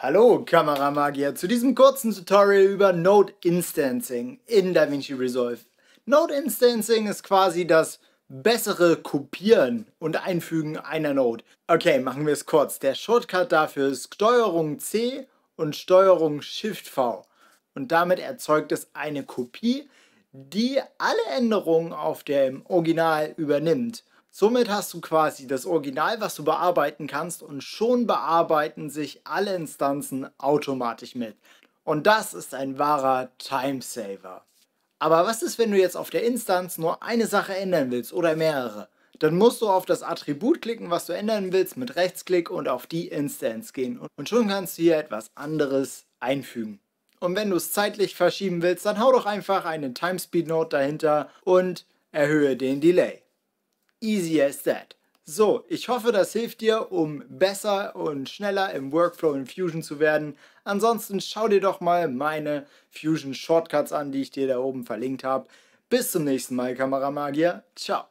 Hallo Kameramagier zu diesem kurzen Tutorial über Node Instancing in DaVinci Resolve. Node Instancing ist quasi das bessere Kopieren und Einfügen einer Node. Okay, machen wir es kurz. Der Shortcut dafür ist Steuerung C und Steuerung Shift V. Und damit erzeugt es eine Kopie, die alle Änderungen auf dem Original übernimmt. Somit hast du quasi das Original, was du bearbeiten kannst und schon bearbeiten sich alle Instanzen automatisch mit. Und das ist ein wahrer Timesaver. Aber was ist, wenn du jetzt auf der Instanz nur eine Sache ändern willst oder mehrere? Dann musst du auf das Attribut klicken, was du ändern willst, mit Rechtsklick und auf die Instance gehen. Und schon kannst du hier etwas anderes einfügen. Und wenn du es zeitlich verschieben willst, dann hau doch einfach einen Timespeed Note dahinter und erhöhe den Delay. Easy as that. So, ich hoffe, das hilft dir, um besser und schneller im Workflow in Fusion zu werden. Ansonsten schau dir doch mal meine Fusion Shortcuts an, die ich dir da oben verlinkt habe. Bis zum nächsten Mal, Kameramagier. Ciao.